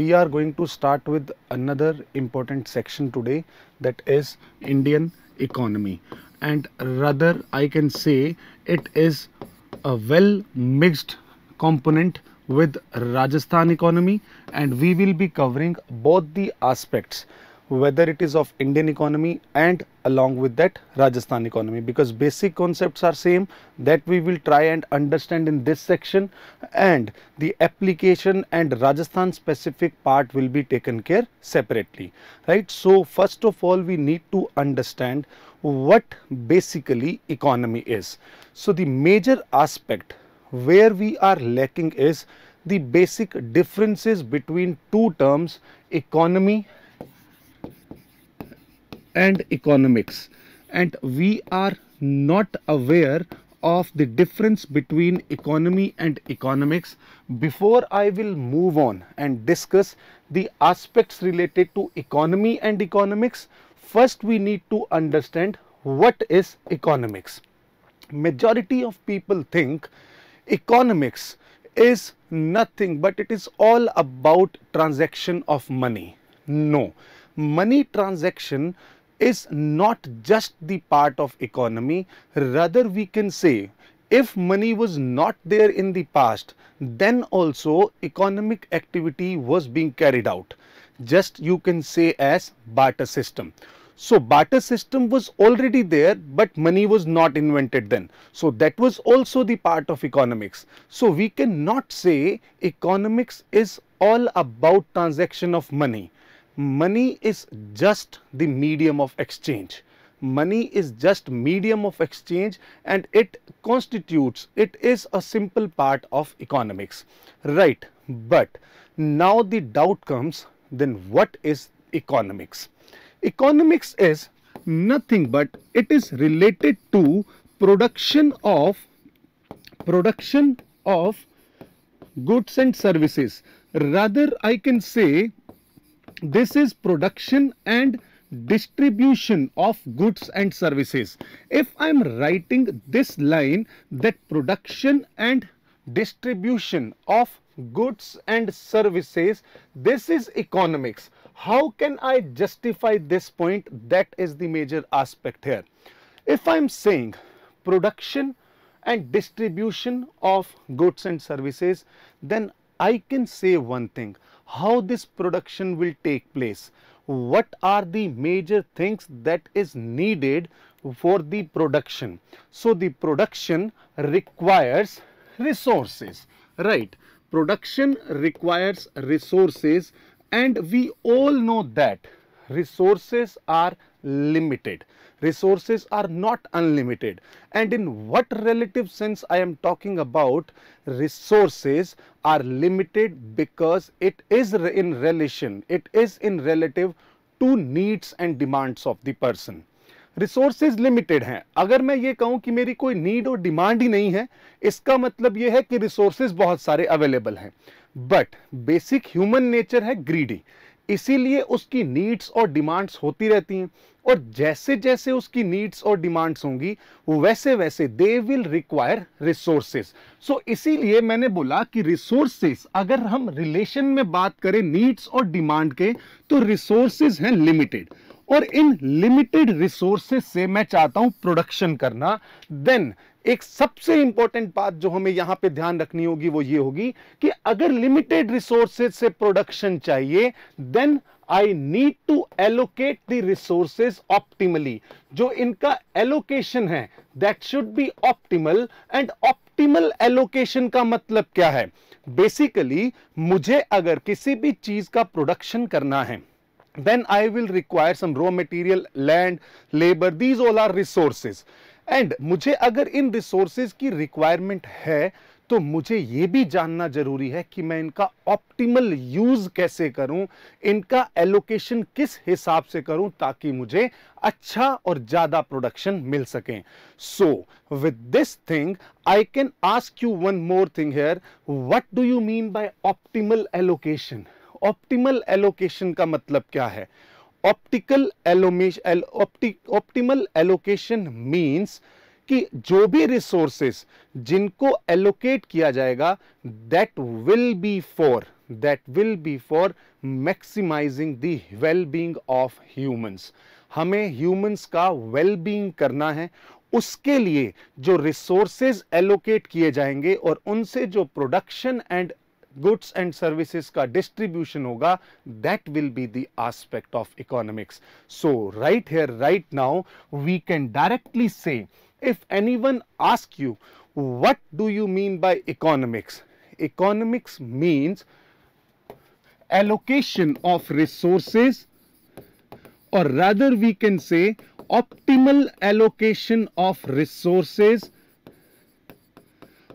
we are going to start with another important section today that is Indian economy and rather I can say it is a well mixed component with Rajasthan economy and we will be covering both the aspects whether it is of Indian economy and along with that Rajasthan economy because basic concepts are same that we will try and understand in this section and the application and Rajasthan specific part will be taken care separately right so first of all we need to understand what basically economy is so the major aspect where we are lacking is the basic differences between two terms economy and economics and we are not aware of the difference between economy and economics before I will move on and discuss the aspects related to economy and economics first we need to understand what is economics majority of people think economics is nothing but it is all about transaction of money no money transaction is not just the part of economy rather we can say if money was not there in the past then also economic activity was being carried out just you can say as barter system so barter system was already there, but money was not invented then. So that was also the part of economics. So we cannot say economics is all about transaction of money money is just the medium of exchange money is just medium of exchange and it constitutes it is a simple part of economics right but now the doubt comes then what is economics economics is nothing but it is related to production of production of goods and services rather i can say this is production and distribution of goods and services. If I am writing this line that production and distribution of goods and services, this is economics. How can I justify this point? That is the major aspect here. If I am saying production and distribution of goods and services, then I can say one thing how this production will take place what are the major things that is needed for the production so the production requires resources right production requires resources and we all know that resources are limited resources are not unlimited and in what relative sense I am talking about resources are limited because it is in relation, it is in relative to needs and demands of the person. Resources limited हैं अगर मैं ये कहूं कि मेरी कोई need और demand ही नहीं है इसका मतलब ये है कि रिसोर्सेज बहुत सारे अवेलेबल हैं बट बेसिक ह्यूमन नेचर है ग्रीडी इसीलिए उसकी नीड्स और डिमांड्स होती रहती हैं और जैसे जैसे उसकी नीड्स और डिमांड्स होंगी वैसे वैसे they will require resources so इसीलिए मैंने बोला कि रिसोर्सेस अगर हम रिलेशन में बात करें नीड्स और डिमांड के तो रिसोर्सेज हैं लिमिटेड और इन लिमिटेड रिसोर्सेज से मैं चाहता हूं प्रोडक्शन करना देन एक सबसे इंपॉर्टेंट बात जो हमें यहां पे ध्यान रखनी होगी वो ये होगी कि अगर लिमिटेड रिसोर्सेज से प्रोडक्शन चाहिए then I need to allocate the resources optimally जो इनका एलोकेशन है that should be optimal and optimal allocation का मतलब क्या है बेसिकली मुझे अगर किसी भी चीज का प्रोडक्शन करना है then I will require some raw material land labour these all are resources and मुझे अगर इन रिसोर्सेज की रिक्वायरमेंट है तो मुझे ये भी जानना जरूरी है कि मैं इनका ऑप्टिमल यूज कैसे करूं इनका एलोकेशन किस हिसाब से करूं ताकि मुझे अच्छा और ज्यादा प्रोडक्शन मिल सके so with this thing I can ask you one more thing here what do you mean by optimal allocation optimal allocation का मतलब क्या है optical allocation optimal allocation means कि जो भी रिसोर्सेस जिनको एलोकेट किया जाएगा that will be for that will be for maximising the well being of humans हमें ह्यूमंस का वेल बींग करना है उसके लिए जो रिसोर्सेज एलोकेट किए जाएंगे और उनसे जो production and goods and services का डिस्ट्रीब्यूशन होगा that will be the aspect of economics so right here right now we can directly से if anyone asks you what do you mean by economics economics means allocation of resources or rather we can say optimal allocation of resources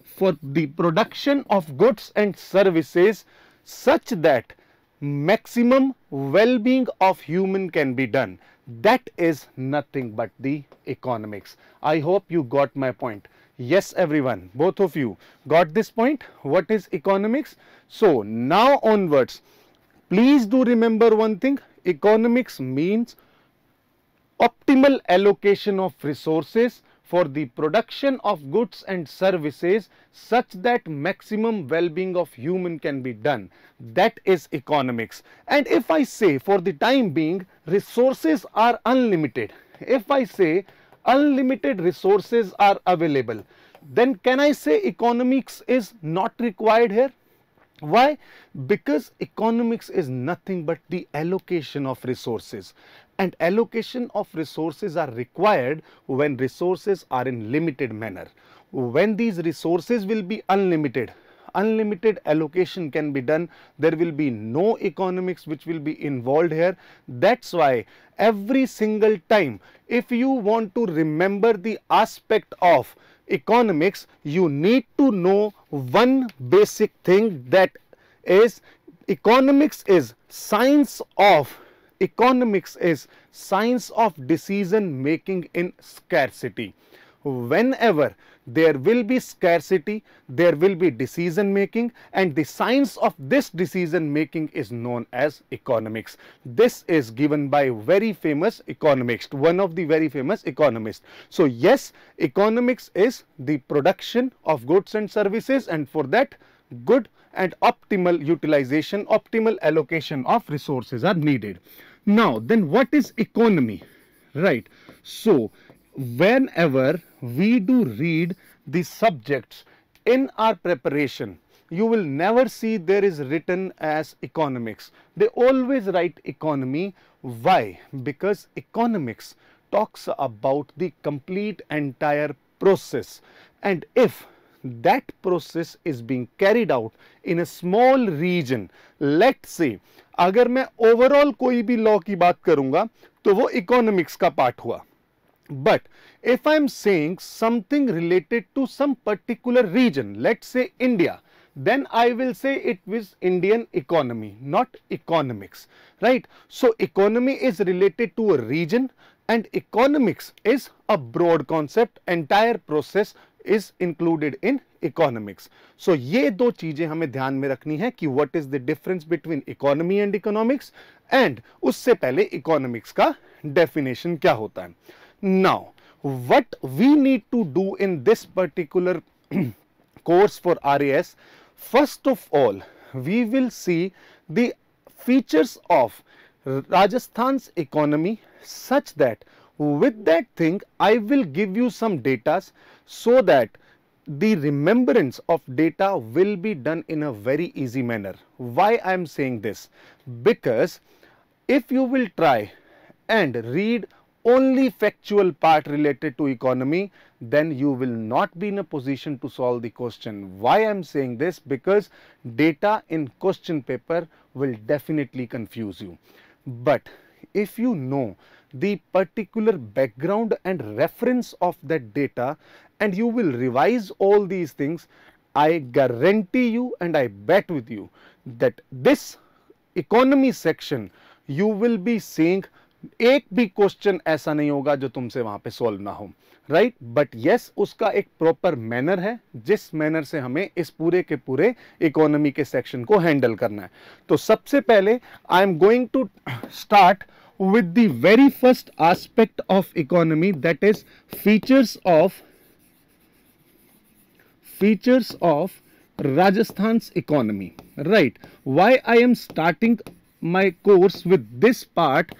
for the production of goods and services such that maximum well-being of human can be done that is nothing but the economics. I hope you got my point. Yes, everyone, both of you got this point. What is economics? So now onwards, please do remember one thing. Economics means optimal allocation of resources for the production of goods and services such that maximum well-being of human can be done. That is economics. And if I say for the time being resources are unlimited, if I say unlimited resources are available, then can I say economics is not required here? Why? Because economics is nothing but the allocation of resources and allocation of resources are required when resources are in limited manner. When these resources will be unlimited, unlimited allocation can be done. There will be no economics which will be involved here. That's why every single time, if you want to remember the aspect of economics, you need to know one basic thing that is economics is science of economics is science of decision making in scarcity. Whenever there will be scarcity, there will be decision making and the science of this decision making is known as economics. This is given by very famous economist, one of the very famous economists. So yes, economics is the production of goods and services and for that good and optimal utilization, optimal allocation of resources are needed. Now, then what is economy? Right. So, whenever we do read the subjects in our preparation, you will never see there is written as economics. They always write economy. Why? Because economics talks about the complete entire process. And if that process is being carried out in a small region. Let's say अगर मैं overall कोई भी law की बात करूंगा तो वो economics का part हुआ but if i am saying something related to some particular region let's say india then i will say it was indian economy not economics right so economy is related to a region and economics is a broad concept entire process is included in economics so ये दो चीजें हमें ध्यान में रखनी है कि what is the difference between economy and economics and उससे पहले इकोनॉमिक्स का डेफिनेशन क्या होता है now what we need to do in this particular course for R S first of all we will see the features of Rajasthan economy such that with that thing I will give you some datas so that the remembrance of data will be done in a very easy manner. Why I am saying this? Because if you will try and read only factual part related to economy, then you will not be in a position to solve the question. Why I am saying this? Because data in question paper will definitely confuse you. But if you know the particular background and reference of that data and you will revise all these things I guarantee you and I bet with you that this economy section you will be seeing एक भी question ऐसा नहीं होगा जो तुमसे वहां पे solve ना हो राइट बट यस उसका एक प्रॉपर मैनर है जिस मैनर से हमें इस पूरे के पूरे इकोनॉमी के सेक्शन को हैंडल करना है तो सबसे पहले I am going to start with the very first aspect of economy that is features of features of Rajasthan's economy, right? Why I am starting my course with this part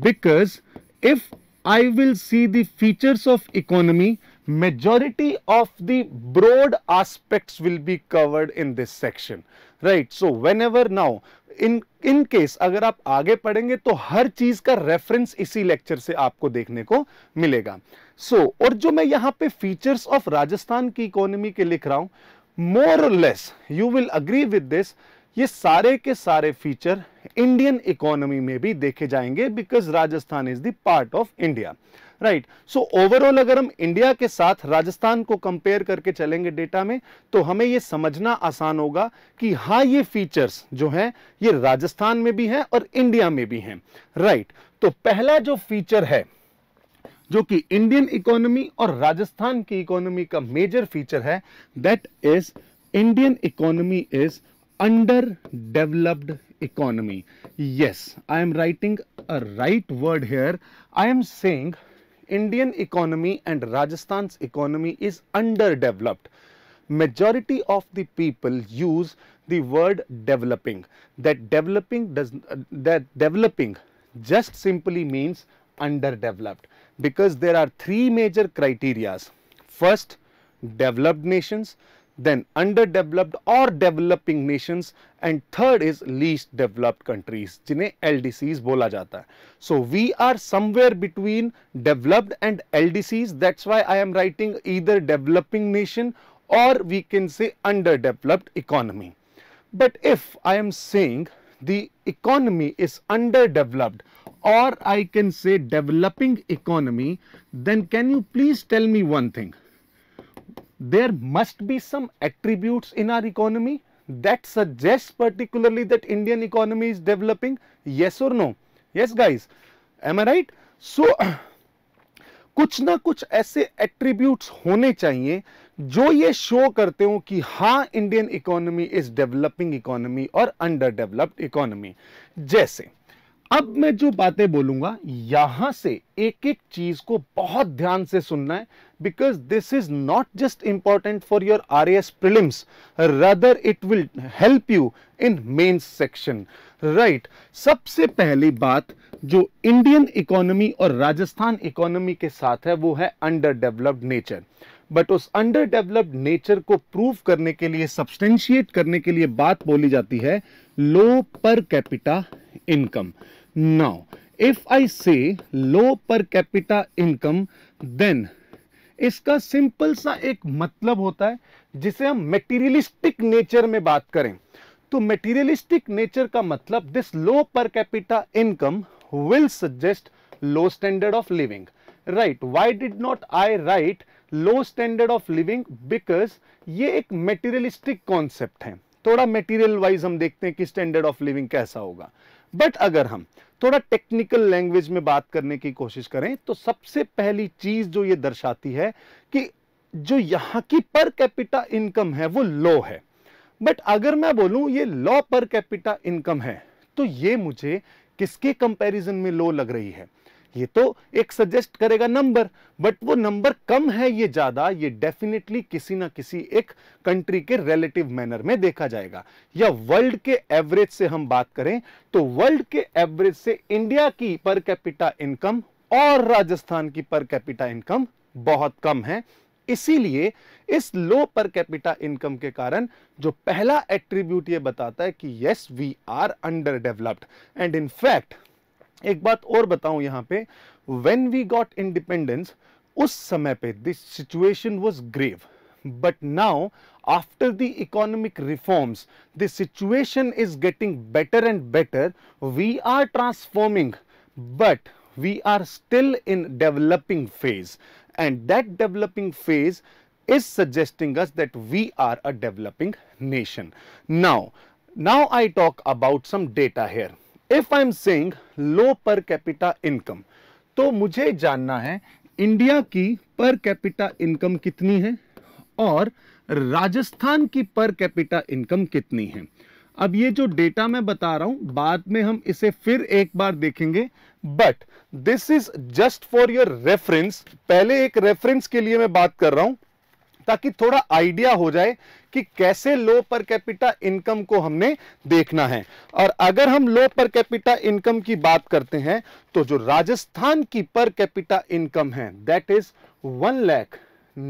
because if I will see the features of economy, majority of the broad aspects will be covered in this section, right? So whenever now in in case अगर आप आगे पढ़ेंगे तो हर चीज का reference इसी lecture से आपको देखने को मिलेगा सो so, और जो मैं यहां पे फीचर्स ऑफ राजस्थान की इकोनॉमी के लिख रहा हूं more less you will agree with this ये सारे के सारे फीचर इंडियन इकोनॉमी में भी देखे जाएंगे because Rajasthan is the part of India right so overall अगर हम इंडिया के साथ राजस्थान को कंपेयर करके चलेंगे डेटा में तो हमें ये समझना आसान होगा कि हाँ ये फीचर्स जो हैं ये राजस्थान में भी हैं और इंडिया में भी हैं राइट तो पहला जो फीचर है जो कि इंडियन इकोनॉमी और राजस्थान की इकोनॉमी का मेजर फीचर है that is Indian economy is under developed economy yes I am writing a right word here I am saying Indian economy and Rajasthan's economy is underdeveloped. Majority of the people use the word developing. That developing does uh, that developing just simply means underdeveloped because there are three major criterias. First, developed nations then underdeveloped or developing nations and third is least developed countries जिन्हें LDCs बोला So we are somewhere between developed and LDCs that's why I am writing either developing nation or we can say underdeveloped economy. But if I am saying the economy is underdeveloped or I can say developing economy then can you please tell me one thing there must be some attributes in our economy that suggests particularly that Indian economy is developing yes or no yes guys am I right so कुछ ना कुछ ऐसे attributes होने चाहिए जो ये show करते हो कि हाँ Indian economy is developing economy और अंडर डेवलप्ड इकोनॉमी जैसे अब मैं जो बातें बोलूंगा यहां से एक एक चीज को बहुत ध्यान से सुनना है because this is not just important for your RAS prelims, rather it will help you in mains section, right? सबसे पहली बात जो इंडियन इकोनॉमी और राजस्थान इकोनॉमी के साथ है वो है अंडर डेवलप्ड नेचर बट उस अंडर डेवलप्ड नेचर को प्रूव करने के लिए सब्सटेंशिएट करने के लिए बात बोली जाती है low per capita income now if I say low per capita income then इसका सिंपल सा एक मतलब होता है जिसे हम मेटीरियलिस्टिक नेचर में बात करें तो मेटीरियलिस्टिक नेचर का मतलब this low per capita income will suggest low standard of living right why did not I write low standard of living because ये एक मेटीरियलिस्टिक कॉन्सेप्ट है थोड़ा मेटीरियल वाइज हम देखते हैं कि स्टैंडर्ड ऑफ लिविंग कैसा होगा बट अगर हम थोड़ा टेक्निकल लैंग्वेज में बात करने की कोशिश करें तो सबसे पहली चीज जो ये दर्शाती है कि जो यहाँ की पर कैपिटा इनकम है वो लो है बट अगर मैं बोलूँ ये लॉ पर कैपिटा इनकम है तो ये मुझे किसके कंपैरिजन में लो लग रही है ये तो एक सजेस्ट करेगा नंबर बट वो नंबर कम है ये ज़्यादा ये डेफिनेटली किसी ना किसी एक कंट्री के रिलेटिव मैनर में देखा जाएगा या वर्ल्ड के एवरेज से हम बात करें तो वर्ल्ड के एवरेज से इंडिया की पर कैपिटा इनकम और राजस्थान की पर कैपिटा इनकम बहुत कम है इसीलिए इस लो पर कैपिटा इनकम के कारण जो पहला एट्रीब्यूट ये बताता है कि yes we are under developed and in fact एक बात और बताऊं यहां पे व्हेन वी गॉट इंडिपेंडेंस उस समय पे this situation was grave but now after the economic reforms the situation is getting better and better we are transforming but we are still in developing phase and that developing phase is suggesting us that we are a developing nation now now I talk about some data here if I am saying low per capita income तो मुझे जानना है India की per capita income कितनी है और राजस्थान की per capita income कितनी है अब ये जो डेटा मैं बता रहा हूं बाद में हम इसे फिर एक बार देखेंगे but this is just for your reference पहले एक रेफरेंस के लिए मैं बात कर रहा हूं ताकि थोड़ा आइडिया हो जाए कि कैसे लो पर कैपिटा इनकम को हमने देखना है और अगर हम लो पर कैपिटा इनकम की बात करते हैं तो जो राजस्थान की पर कैपिटा इनकम है that is one lakh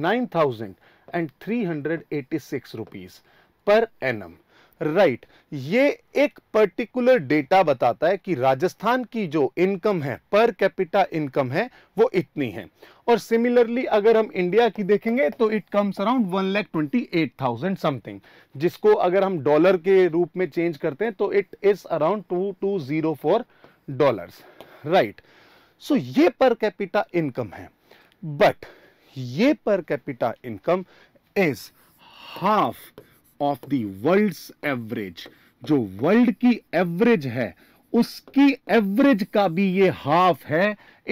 nine thousand and three hundred eighty six rupees per annum right right. ये एक पर्टिकुलर डेटा बताता है कि राजस्थान की जो इनकम है पर कैपिटा इनकम है वो इतनी है और सिमिलरली अगर हम इंडिया की देखेंगे तो it comes around one lakh twenty eight thousand something जिसको अगर हम डॉलर के रूप में चेंज करते हैं तो it is around two two zero four dollar right so ये पर कैपिटा इनकम है बट ये per capita income is half of the world's average जो वर्ल्ड की एवरेज है उसकी एवरेज का भी ये हाफ है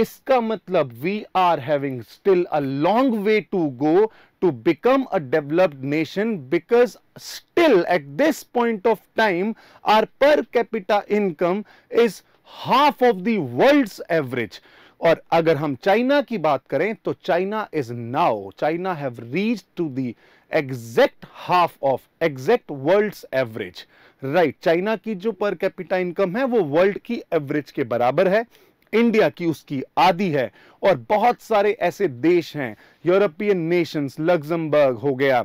इसका मतलब we are having still a long way to go to become a developed nation because still at this point of time our per capita income is half of the world's average और अगर हम China की बात करें तो China is now China have reach to the exact half of exact world average right China की जो पर कैपिटा इनकम है वो वर्ल्ड की एवरेज के बराबर है इंडिया की उसकी आदि है और बहुत सारे ऐसे देश हैं यूरोपियन नेशंस लग्जमबर्ग हो गया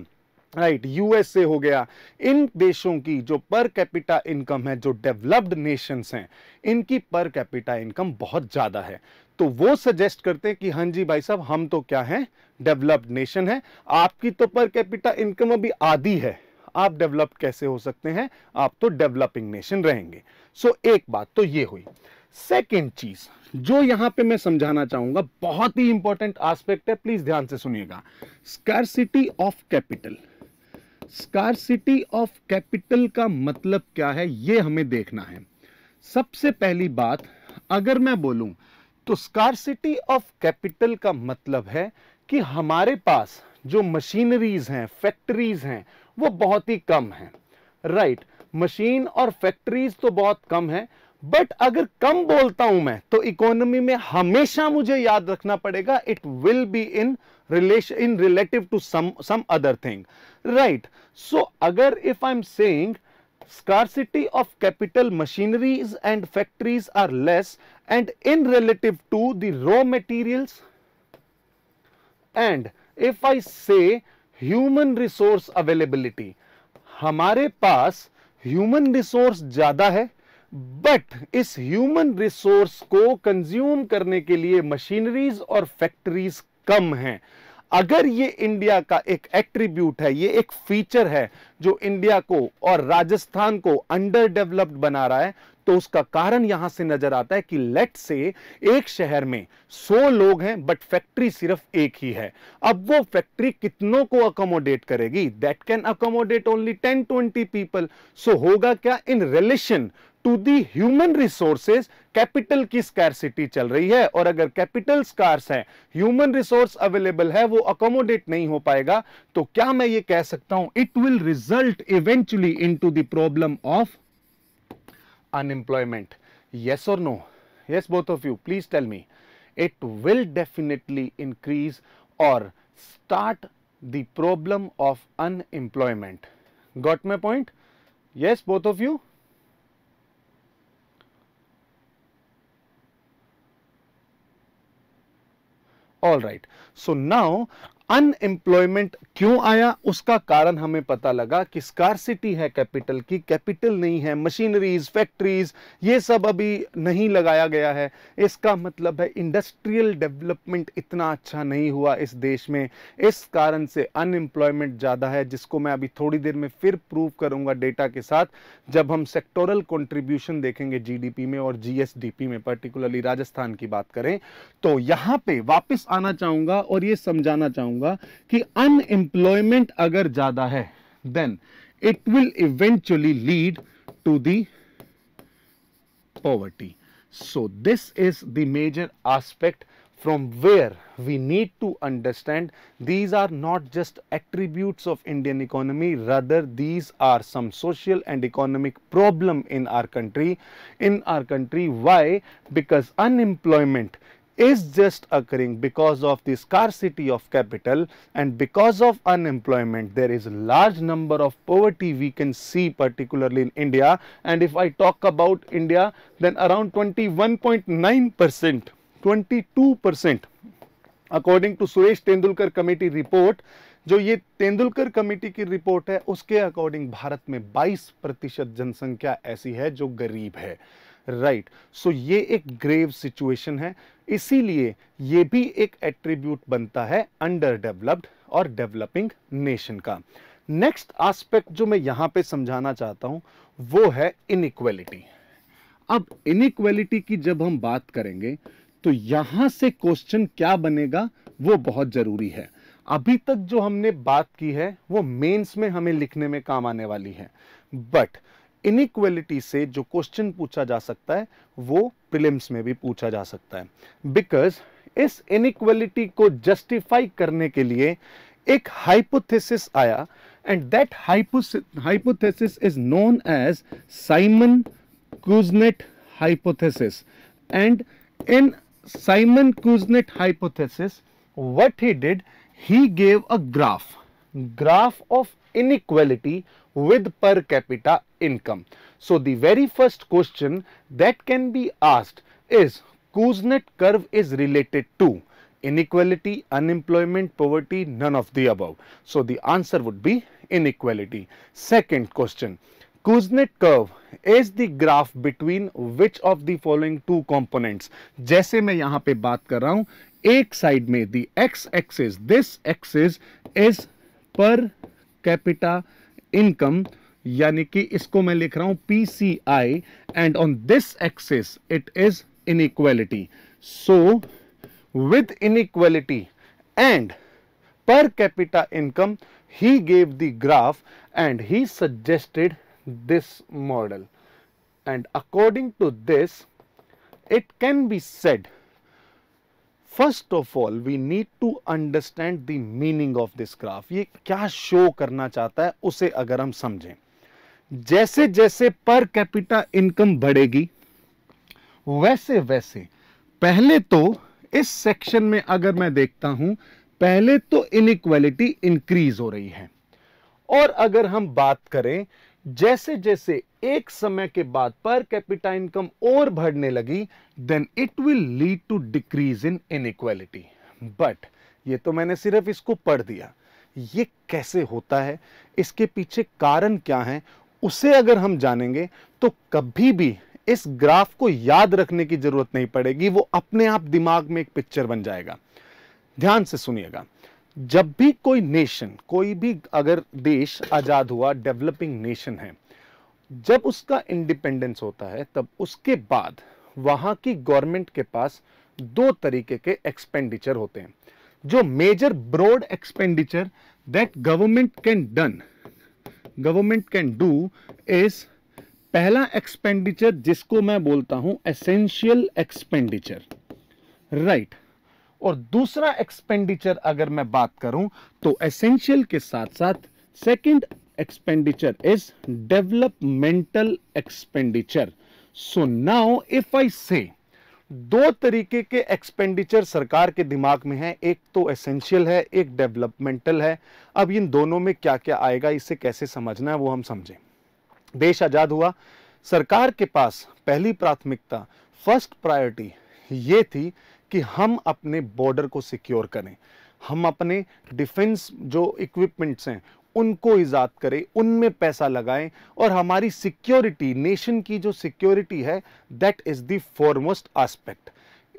राइट right, यूएसए हो गया इन देशों की जो पर कैपिटा इनकम है जो डेवलप्ड नेशंस हैं इनकी पर कैपिटा इनकम बहुत ज़्यादा है तो वो सजेस्ट करते हैं कि हाँ जी भाई साहब हम तो क्या हैं डेवलप्ड नेशन है आपकी तो पर कैपिटा इनकम अभी आधी है आप डेवलप कैसे हो सकते हैं आप तो डेवलपिंग नेशन रहेंगे सो so, एक बात तो ये हुई सेकेंड चीज जो यहां पे मैं समझाना चाहूंगा बहुत ही इंपॉर्टेंट आस्पेक्ट है प्लीज ध्यान से सुनिएगा scarcity of capital scarcity of capital का मतलब क्या है ये हमें देखना है सबसे पहली बात अगर मैं बोलूं तो स्कारसिटी ऑफ कैपिटल का मतलब है कि हमारे पास जो मशीनरीज हैं फैक्ट्रीज हैं वो बहुत ही कम हैं राइट right, मशीन और फैक्ट्रीज तो बहुत कम हैं बट अगर कम बोलता हूं मैं तो इकोनॉमी में हमेशा मुझे याद रखना पड़ेगा it will be in relation in relative to some some other thing right so अगर if I am saying scarcity of capital machineries and factories are less and in relative to the raw materials and if I say human resource availability हमारे पास human resource ज़्यादा है but इस human resource को consume करने के लिए machineries और factories कम हैं अगर ये इंडिया का एक एट्रीब्यूट है ये एक फीचर है जो इंडिया को और राजस्थान को अंडर डेवलप्ड बना रहा है तो उसका कारण यहां से नजर आता है कि लेट से एक शहर में 100 लोग हैं बट फैक्ट्री सिर्फ एक ही है अब वो फैक्ट्री कितनों को अकोमोडेट करेगी that can accommodate only 10 20 people so होगा क्या in relation to the human resources capital की स्कैरसिटी चल रही है और अगर कैपिटल स्कार्स है ह्यूमन रिसोर्स अवेलेबल है वो अकोमोडेट नहीं हो पाएगा तो क्या मैं ये कह सकता हूं it will result eventually in to problem of unemployment yes or no yes both of you please tell me it will definitely increase or start the problem of unemployment got my point yes both of you All right. So now unemployment क्यों आया उसका कारण हमें पता लगा कि scarcity है capital की कैपिटल नहीं है मशीनरीज फैक्ट्रीज ये सब अभी नहीं लगाया गया है इसका मतलब है इंडस्ट्रियल डेवलपमेंट इतना अच्छा नहीं हुआ इस देश में इस कारण से अनएम्प्लॉयमेंट ज़्यादा है जिसको मैं अभी थोड़ी देर में फिर प्रूव करूँगा डेटा के साथ जब हम सेक्टोरल कॉन्ट्रीब्यूशन देखेंगे जी में और जी में पर्टिकुलरली राजस्थान की बात करें तो यहाँ पर वापस आना चाहूँगा और ये समझाना चाहूँगा चाहूँगा कि अनएम्प्लॉयमेंट अगर ज़्यादा है then it will eventually lead to the poverty so this is the major aspect from where we need to understand these are not just attributes of Indian economy rather these are some social and economic problem in our country in our country why because unemployment is just occurring because of the scarcity of capital and because of unemployment there is a large number of poverty we can see particularly in India and if I talk about India then around 21.9 percent 22 percent according to Suresh Tendulkar committee report जो ये Tendulkar committee की report है उसके according Bharat में 22 प्रतिशत जनसंख्या ऐसी है जो गरीब है राइट right. सो so, ये एक ग्रेव सिचुएशन है इसीलिए ये भी एक एट्रीब्यूट बनता है अंडर डेवलप्ड और डेवलपिंग नेशन का नेक्स्ट एस्पेक्ट जो मैं यहां पे समझाना चाहता हूं वो है इनक्वेलिटी अब इनक्वेलिटी की जब हम बात करेंगे तो यहां से क्वेश्चन क्या बनेगा वो बहुत ज़रूरी है अभी तक जो हमने बात की है वो मेंस में हमें लिखने में काम आने वाली है बट इनक्वेलिटी से जो क्वेश्चन पूछा जा सकता है वो प्रिलिम्स में भी पूछा जा सकता है बिकॉज इस इनक्वेलिटी को जस्टिफाई करने के लिए एक हाइपोथेसिस आया and that hypothesis is known as Simon Kuznets hypothesis and in Simon Kuznets hypothesis what he did he gave a graph graph of inequality with per capita income. So the very first question that can be asked is Kuznet curve is related to inequality, unemployment, poverty, none of the above. So the answer would be inequality. Second question, Kuznet curve is the graph between which of the following two components? जैसे मैं यहाँ पे बात कर रहा हूँ एक side में the x axis, this axis is per capita income यानी कि इसको मैं लिख रहा हूं PCI and on this axis it is inequality so with inequality and per capita income he gave the graph and he suggested this model and according to this it can be said first of all we need to understand the meaning of this graph ये क्या show करना चाहता है उसे अगर हम समझें जैसे जैसे पर कैपिटा इनकम बढ़ेगी वैसे वैसे पहले तो इस सेक्शन में अगर मैं देखता हूं पहले तो इनक्वालिटी इंक्रीज हो रही है और अगर हम बात करें जैसे जैसे एक समय के बाद पर कैपिटा इनकम और बढ़ने लगी then it will lead to decrease in inequality but ये तो मैंने सिर्फ इसको पढ़ दिया ये कैसे होता है इसके पीछे कारण क्या है उसे अगर हम जानेंगे तो कभी भी इस ग्राफ को याद रखने की जरूरत नहीं पड़ेगी वो अपने आप दिमाग में एक पिक्चर बन जाएगा ध्यान से सुनिएगा जब भी कोई नेशन कोई भी अगर देश आज़ाद हुआ डेवलपिंग नेशन है जब उसका इंडिपेंडेंस होता है तब उसके बाद वहां की गवर्नमेंट के पास दो तरीके के एक्सपेंडिचर होते हैं जो major broad expenditure that government can done government can do is पहला एक्सपेंडिचर जिसको मैं बोलता हूं एसेंशियल एक्सपेंडिचर राइट और दूसरा एक्सपेंडिचर अगर मैं बात करूं तो एसेंशियल के साथ साथ second expenditure is developmental expenditure so now if i say दो तरीके के एक्सपेंडिचर सरकार के दिमाग में तो है एक तो एसेंशियल है एक डेवलपमेंटल है अब इन दोनों में क्या क्या आएगा इसे कैसे समझना है वो हम समझें देश आज़ाद हुआ सरकार के पास पहली प्राथमिकता फर्स्ट प्रायोरिटी ये थी कि हम अपने बॉर्डर को सिक्योर करें हम अपने डिफेंस जो इक्विपमेंट्स हैं उनको ईजाद करें उनमें पैसा लगाएं और हमारी सिक्योरिटी नेशन की जो सिक्योरिटी है that is the foremost aspect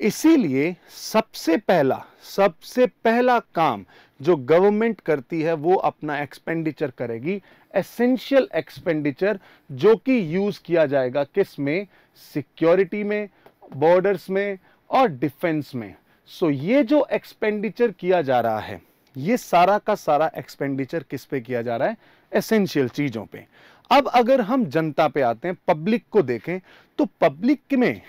इसीलिए सबसे पहला सबसे पहला काम जो गवर्नमेंट करती है वो अपना एक्सपेंडिचर करेगी एसेंशियल एक्सपेंडिचर जो कि यूज़ किया जाएगा किस में सिक्योरिटी में बॉर्डर्स में और डिफेंस में सो so, ये जो एक्सपेंडिचर किया जा रहा है ये सारा का सारा एक्सपेंडिचर किस पे किया जा रहा है एसेंशियल चीज़ों पे अब अगर हम जनता पे आते हैं पब्लिक को देखें तो पब्लिक में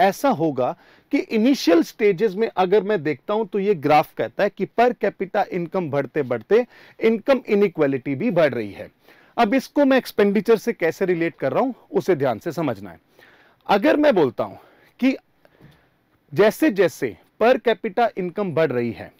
ऐसा होगा कि इनिशियल स्टेजेस में अगर मैं देखता हूं तो ये ग्राफ कहता है कि पर कैपिटा इनकम बढ़ते बढ़ते इनकम इनक्वालिटी भी बढ़ रही है अब इसको मैं एक्सपेंडिचर से कैसे रिलेट कर रहा हूं उसे ध्यान से समझना है अगर मैं बोलता हूं कि जैसे जैसे पर कैपिटा इनकम बढ़ रही है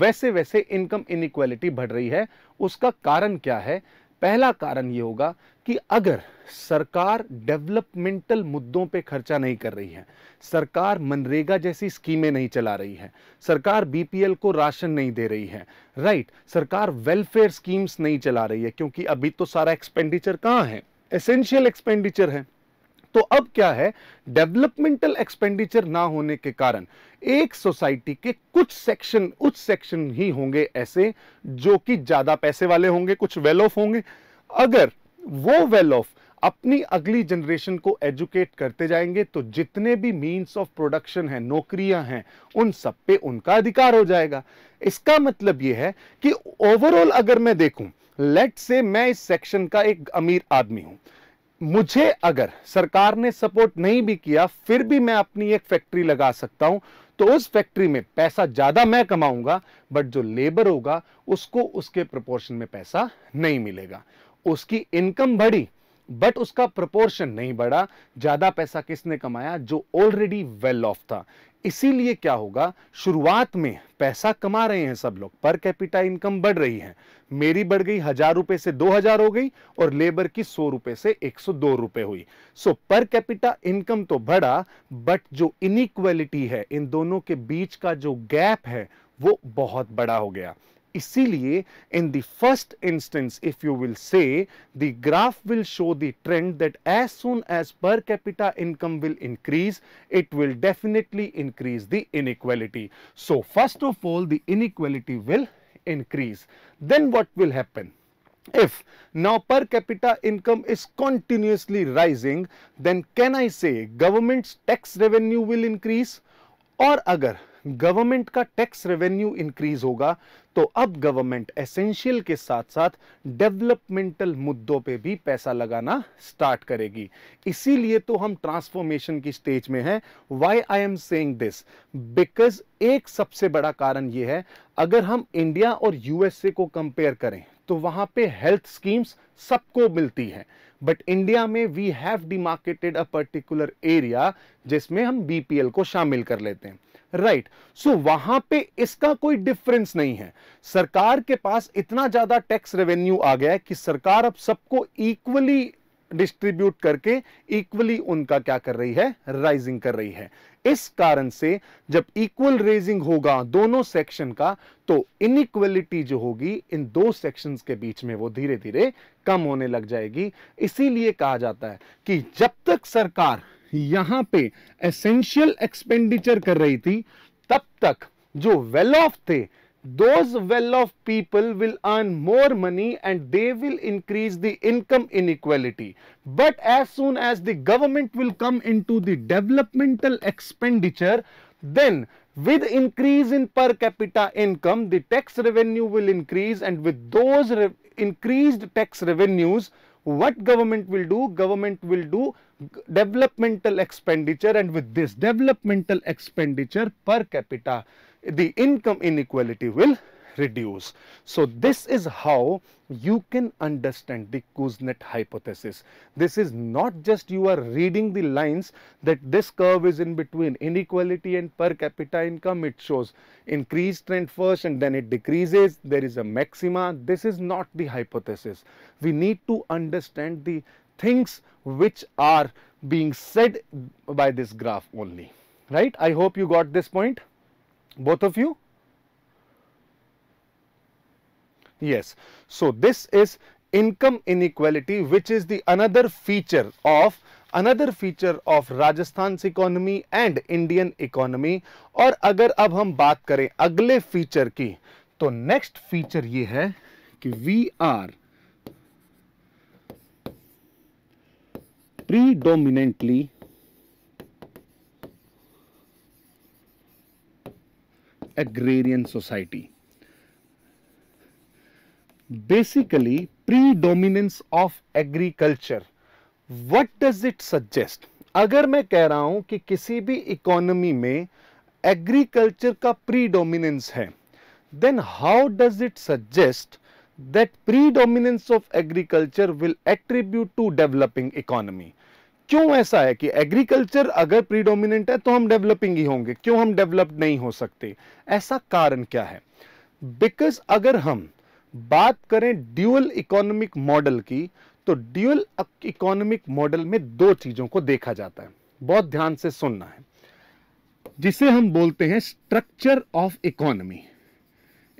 वैसे वैसे इनकम इनिक्वालिटी बढ़ रही है उसका कारण क्या है पहला कारण ये होगा कि अगर सरकार डेवलपमेंटल मुद्दों पे खर्चा नहीं कर रही है सरकार मनरेगा जैसी स्कीमें नहीं चला रही है सरकार बीपीएल को राशन नहीं दे रही है राइट सरकार वेलफेयर स्कीम्स नहीं चला रही है क्योंकि अभी तो सारा एक्सपेंडिचर कहाँ है एसेंशियल एक्सपेंडिचर है तो अब क्या है डेवलपमेंटल एक्सपेंडिचर ना होने के कारण एक सोसाइटी के कुछ सेक्शन उच्च सेक्शन ही होंगे ऐसे जो कि ज्यादा पैसे वाले होंगे कुछ वेल ऑफ होंगे अगर वो वेल ऑफ अपनी अगली जनरेशन को एजुकेट करते जाएंगे तो जितने भी मींस ऑफ प्रोडक्शन हैं नौकरियां हैं उन सब पे उनका अधिकार हो जाएगा इसका मतलब यह है कि ओवरऑल अगर मैं देखूं लेट से मैं इस सेक्शन का एक अमीर आदमी हूं मुझे अगर सरकार ने सपोर्ट नहीं भी किया फिर भी मैं अपनी एक फैक्ट्री लगा सकता हूं तो उस फैक्ट्री में पैसा ज़्यादा मैं कमाऊंगा बट जो लेबर होगा उसको उसके प्रपोर्शन में पैसा नहीं मिलेगा उसकी इनकम बढ़ी बट उसका प्रपोर्शन नहीं बढ़ा ज़्यादा पैसा किसने कमाया जो ऑलरेडी वेल ऑफ था इसीलिए क्या होगा शुरुआत में पैसा कमा रहे हैं सब लोग पर कैपिटा इनकम बढ़ रही है मेरी बढ़ गई हजार रुपए से दो हजार हो गई और लेबर की सौ रुपए से एक सौ दो रुपए हुई सो पर कैपिटा इनकम तो बढ़ा बट जो इनिक्वेलिटी है इन दोनों के बीच का जो गैप है वो बहुत बड़ा हो गया इसीलिए in the first instance if you will say the graph will show the trend that as soon as per capita income will increase it will definitely increase the inequality so first of all the inequality will increase then what will happen if now per capita income is continuously rising then can i say government's tax revenue will increase or agar government का tax revenue increase होगा तो अब government essential के साथ साथ developmental मुद्दों पे भी पैसा लगाना स्टार्ट करेगी इसीलिए तो हम ट्रांसफॉर्मेशन की स्टेज में हैं why I am saying this because एक सबसे बड़ा कारण ये है अगर हम इंडिया और यूएसए को कंपेयर करें तो वहां पे हेल्थ स्कीम्स सबको मिलती है बट इंडिया में we have demarcated a particular area जिसमें हम बीपीएल को शामिल कर लेते हैं राइट right. सो so, वहां पे इसका कोई डिफरेंस नहीं है सरकार के पास इतना ज्यादा टैक्स रेवेन्यू आ गया है कि सरकार अब सबको इक्वली डिस्ट्रीब्यूट करके इक्वली उनका क्या कर रही है राइजिंग कर रही है इस कारण से जब इक्वल रेजिंग होगा दोनों सेक्शन का तो इनइक्वलिटी जो होगी इन दो सेक्शंस के बीच में वो धीरे धीरे कम होने लग जाएगी इसीलिए कहा जाता है कि जब तक सरकार यहां पे एसेंशियल एक्सपेंडिचर कर रही थी तब तक जो वेल ऑफ थे those well off people will earn more money and they will increase the income inequality but as soon as the government will come in to the developmental expenditure then with increase in per capita income the tax revenue will increase and with those re increased tax revenues what government will do? Government will do developmental expenditure and with this developmental expenditure per capita, the income inequality will reduce. So this is how you can understand the Kuznets hypothesis. This is not just you are reading the lines that this curve is in between inequality and per capita income. It shows increase trend first and then it decreases. There is a maxima. This is not the hypothesis. We need to understand the things which are being said by this graph only. Right? I hope you got this point, both of you. Yes. So this is income inequality which is the another feature of another feature of rajasthan's economy and indian economy और agar ab hum baat kare agle feature ki to next feature ye hai ki we are predominantly agrarian society basically predominance of agriculture what does it suggest अगर मैं कह रहा हूं कि किसी भी economy में एग्रीकल्चर का प्रीडोमिनेंस है then how does it suggest that predominance of agriculture will attribute to developing economy क्यों ऐसा है कि एग्रीकल्चर अगर प्रीडोमिनेंट है तो हम डेवलपिंग ही होंगे क्यों हम डेवलप नहीं हो सकते ऐसा कारण क्या है बिकॉज अगर हम बात करें ड्यूअल इकोनॉमिक मॉडल की तो ड्यूअल इकोनॉमिक मॉडल में दो चीज़ों को देखा जाता है बहुत ध्यान से सुनना है जिसे हम बोलते हैं स्ट्रक्चर ऑफ इकोनॉमी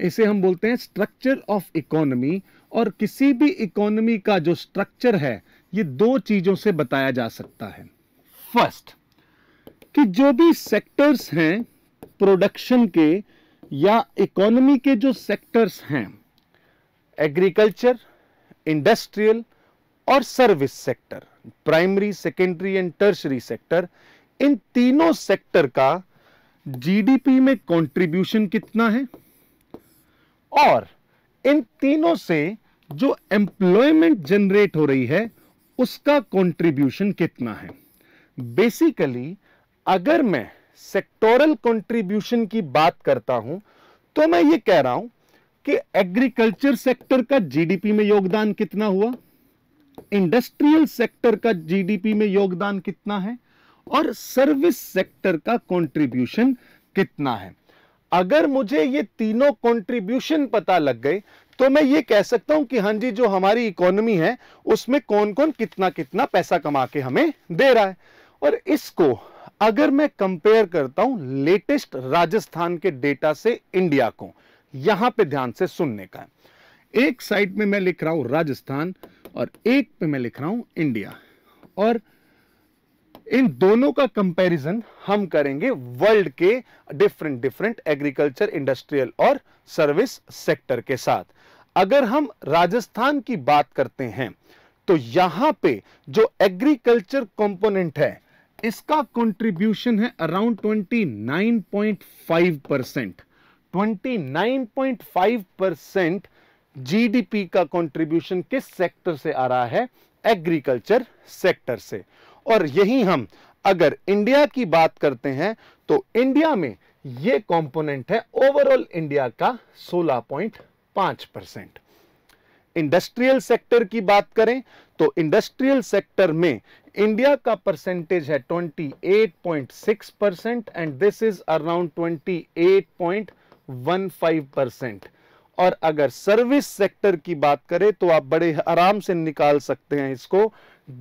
इसे हम बोलते हैं स्ट्रक्चर ऑफ इकोनॉमी और किसी भी इकोनॉमी का जो स्ट्रक्चर है ये दो चीज़ों से बताया जा सकता है फर्स्ट कि जो भी सेक्टर्स हैं प्रोडक्शन के या इकोनॉमी के जो सेक्टर्स हैं एग्रीकल्चर इंडस्ट्रियल और service sector primary secondary and tertiary sector इन तीनों सेक्टर का जीडीपी में कंट्रीब्यूशन कितना है और इन तीनों से जो एम्प्लॉयमेंट जनरेट हो रही है उसका कंट्रीब्यूशन कितना है बेसिकली अगर मैं सेक्टोरल कंट्रीब्यूशन की बात करता हूं तो मैं ये कह रहा हूं कि एग्रीकल्चर सेक्टर का जीडीपी में योगदान कितना हुआ इंडस्ट्रियल सेक्टर का जीडीपी में योगदान कितना है और सर्विस सेक्टर का कंट्रीब्यूशन कितना है अगर मुझे ये तीनों कंट्रीब्यूशन पता लग गए तो मैं ये कह सकता हूं कि हां जी जो हमारी इकोनॉमी है उसमें कौन कौन कितना कितना पैसा कमा के हमें दे रहा है और इसको अगर मैं कंपेयर करता हूं लेटेस्ट राजस्थान के डेटा से इंडिया को यहां पे ध्यान से सुनने का है एक साइड में मैं लिख रहा हूं राजस्थान और एक पे मैं लिख रहा हूं इंडिया और इन दोनों का कंपैरिजन हम करेंगे वर्ल्ड के डिफरेंट डिफरेंट एग्रीकल्चर इंडस्ट्रियल और सर्विस सेक्टर के साथ अगर हम राजस्थान की बात करते हैं तो यहां पे जो एग्रीकल्चर कंपोनेंट है इसका कंट्रीब्यूशन है अराउंड 29.5 परसेंट 29.5 परसेंट जीडीपी का कंट्रीब्यूशन किस सेक्टर से आ रहा है एग्रीकल्चर सेक्टर से और यही हम अगर इंडिया की बात करते हैं तो इंडिया में यह कंपोनेंट है ओवरऑल इंडिया का 16.5 परसेंट इंडस्ट्रियल सेक्टर की बात करें तो इंडस्ट्रियल सेक्टर में इंडिया का परसेंटेज है 28.6 percent and this is around 28. 0.15% percent और अगर सर्विस सेक्टर की बात करें तो आप बड़े आराम से निकाल सकते हैं इसको